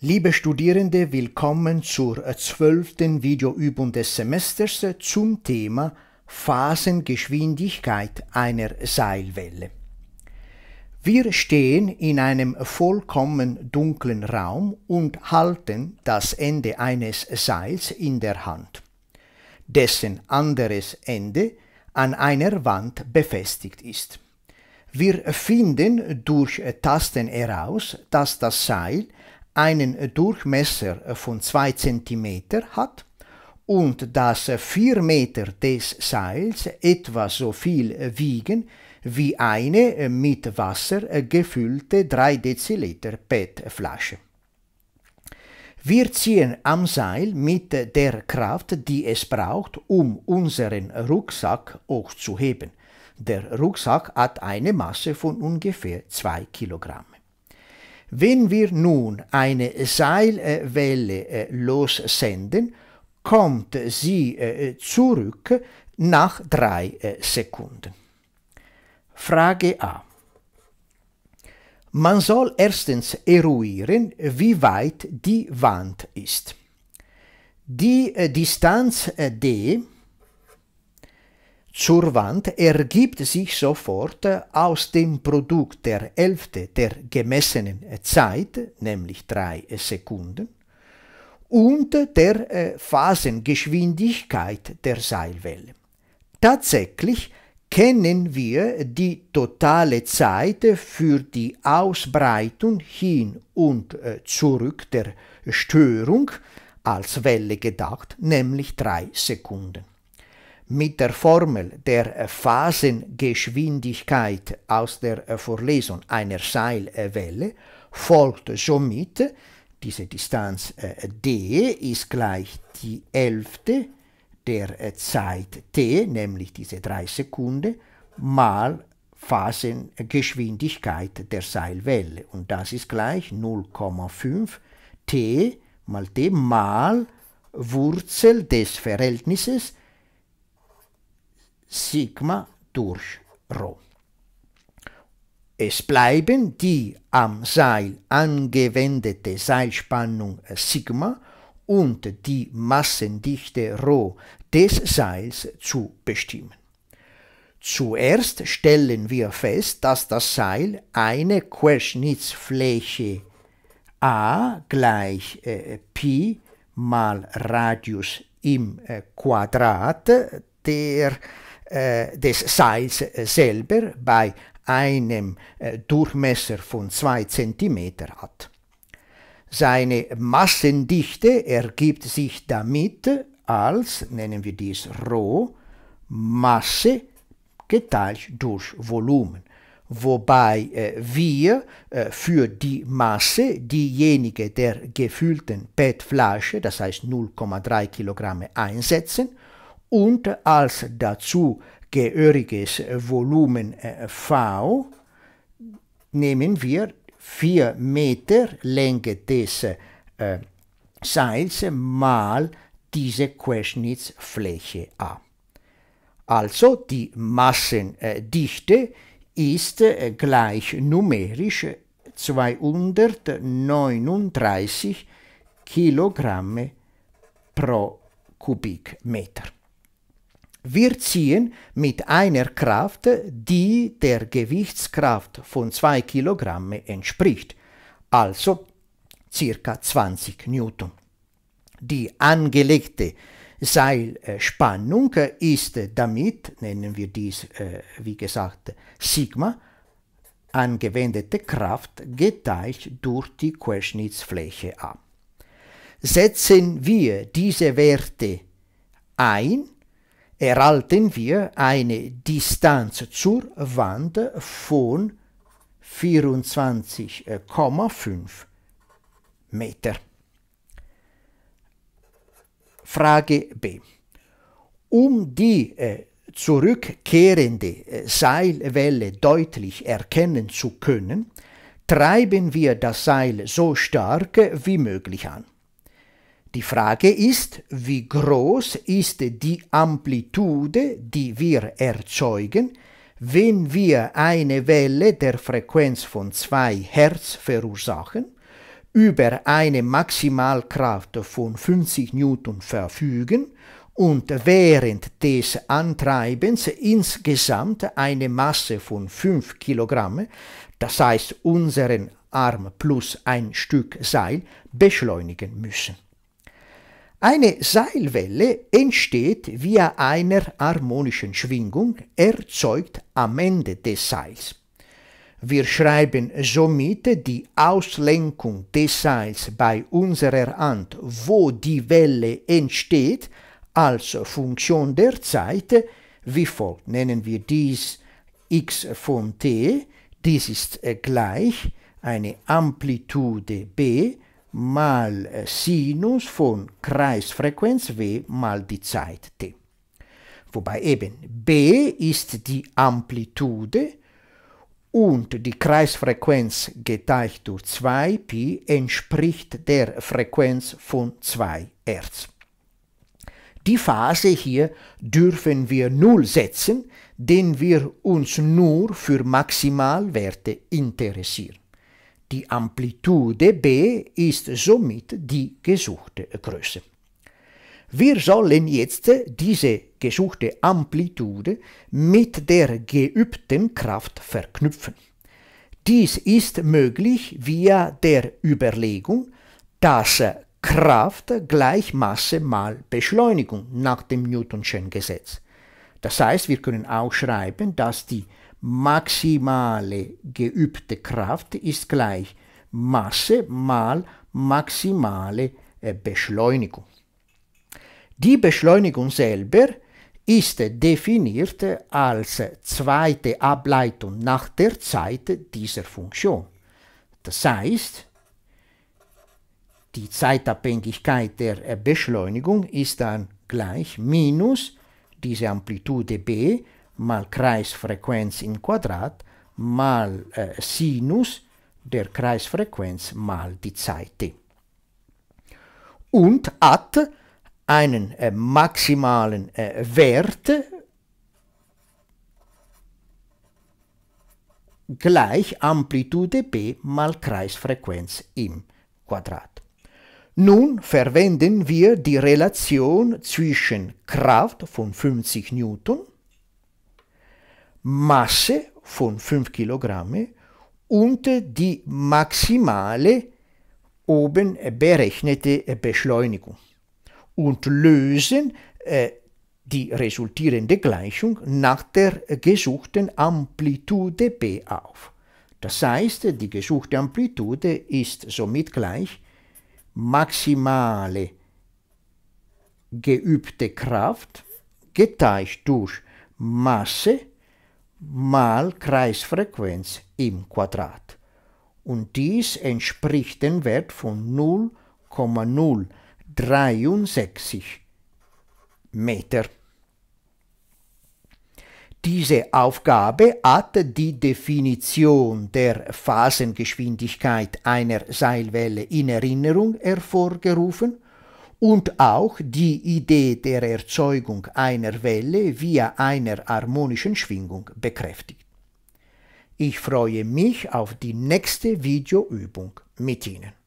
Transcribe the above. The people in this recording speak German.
Liebe Studierende, willkommen zur zwölften Videoübung des Semesters zum Thema Phasengeschwindigkeit einer Seilwelle. Wir stehen in einem vollkommen dunklen Raum und halten das Ende eines Seils in der Hand, dessen anderes Ende an einer Wand befestigt ist. Wir finden durch Tasten heraus, dass das Seil einen Durchmesser von 2 cm hat und dass 4 Meter des Seils etwa so viel wiegen wie eine mit Wasser gefüllte 3 Deziliter PET-Flasche. Wir ziehen am Seil mit der Kraft, die es braucht, um unseren Rucksack hochzuheben. Der Rucksack hat eine Masse von ungefähr 2 Kilogramm. Wenn wir nun eine Seilwelle äh, lossenden, kommt sie äh, zurück nach drei äh, Sekunden. Frage A. Man soll erstens eruieren, wie weit die Wand ist. Die Distanz D zur Wand ergibt sich sofort äh, aus dem Produkt der Elfte der gemessenen äh, Zeit, nämlich drei äh, Sekunden, und der Phasengeschwindigkeit der Seilwelle. Tatsächlich kennen wir die totale Zeit für die Ausbreitung hin und zurück der Störung als Welle gedacht, nämlich drei Sekunden mit der Formel der Phasengeschwindigkeit aus der Vorlesung einer Seilwelle folgt somit, diese Distanz äh, d ist gleich die Elfte der äh, Zeit t, nämlich diese drei Sekunden, mal Phasengeschwindigkeit der Seilwelle. Und das ist gleich 0,5 t mal t mal Wurzel des Verhältnisses Sigma durch Rho. Es bleiben die am Seil angewendete Seilspannung Sigma und die Massendichte Rho des Seils zu bestimmen. Zuerst stellen wir fest, dass das Seil eine Querschnittsfläche a gleich äh, pi mal Radius im äh, Quadrat der äh, des Seils äh, selber bei einem äh, Durchmesser von 2 cm hat. Seine Massendichte ergibt sich damit als, nennen wir dies Rho, Masse geteilt durch Volumen, wobei äh, wir äh, für die Masse diejenige der gefüllten PET-Flasche, das heißt 0,3 kg, einsetzen und als dazu gehöriges Volumen äh, V nehmen wir 4 Meter Länge des äh, Seils mal diese Querschnittsfläche A. Also die Massendichte ist äh, gleich numerisch 239 Kilogramm pro Kubikmeter. Wir ziehen mit einer Kraft, die der Gewichtskraft von 2 kg entspricht, also ca. 20 Newton. Die angelegte Seilspannung ist damit, nennen wir dies äh, wie gesagt Sigma, angewendete Kraft geteilt durch die Querschnittsfläche A. Setzen wir diese Werte ein, erhalten wir eine Distanz zur Wand von 24,5 Meter. Frage B. Um die äh, zurückkehrende äh, Seilwelle deutlich erkennen zu können, treiben wir das Seil so stark äh, wie möglich an. Die Frage ist, wie groß ist die Amplitude, die wir erzeugen, wenn wir eine Welle der Frequenz von 2 Hertz verursachen, über eine Maximalkraft von 50 Newton verfügen und während des Antreibens insgesamt eine Masse von 5 Kilogramm, das heißt unseren Arm plus ein Stück Seil, beschleunigen müssen. Eine Seilwelle entsteht via einer harmonischen Schwingung, erzeugt am Ende des Seils. Wir schreiben somit die Auslenkung des Seils bei unserer Hand, wo die Welle entsteht, als Funktion der Zeit, wie folgt. Nennen wir dies x von t, dies ist gleich eine Amplitude b mal Sinus von Kreisfrequenz W mal die Zeit t. Wobei eben B ist die Amplitude und die Kreisfrequenz geteilt durch 2pi entspricht der Frequenz von 2 Hertz. Die Phase hier dürfen wir 0 setzen, denn wir uns nur für Maximalwerte interessieren. Die Amplitude b ist somit die gesuchte Größe. Wir sollen jetzt diese gesuchte Amplitude mit der geübten Kraft verknüpfen. Dies ist möglich via der Überlegung, dass Kraft gleich Masse mal Beschleunigung nach dem Newtonschen Gesetz. Das heißt, wir können auch schreiben, dass die Maximale geübte Kraft ist gleich Masse mal maximale äh, Beschleunigung. Die Beschleunigung selber ist definiert als zweite Ableitung nach der Zeit dieser Funktion. Das heißt, die Zeitabhängigkeit der äh, Beschleunigung ist dann gleich minus diese Amplitude b mal Kreisfrequenz im Quadrat mal äh, Sinus der Kreisfrequenz mal die Zeit t. Und hat einen äh, maximalen äh, Wert gleich Amplitude b mal Kreisfrequenz im Quadrat. Nun verwenden wir die Relation zwischen Kraft von 50 Newton Masse von 5 kg und die maximale oben berechnete Beschleunigung und lösen äh, die resultierende Gleichung nach der gesuchten Amplitude B auf. Das heißt, die gesuchte Amplitude ist somit gleich maximale geübte Kraft geteilt durch Masse mal Kreisfrequenz im Quadrat. Und dies entspricht dem Wert von 0,063 Meter. Diese Aufgabe hat die Definition der Phasengeschwindigkeit einer Seilwelle in Erinnerung hervorgerufen und auch die Idee der Erzeugung einer Welle via einer harmonischen Schwingung bekräftigt. Ich freue mich auf die nächste Videoübung mit Ihnen.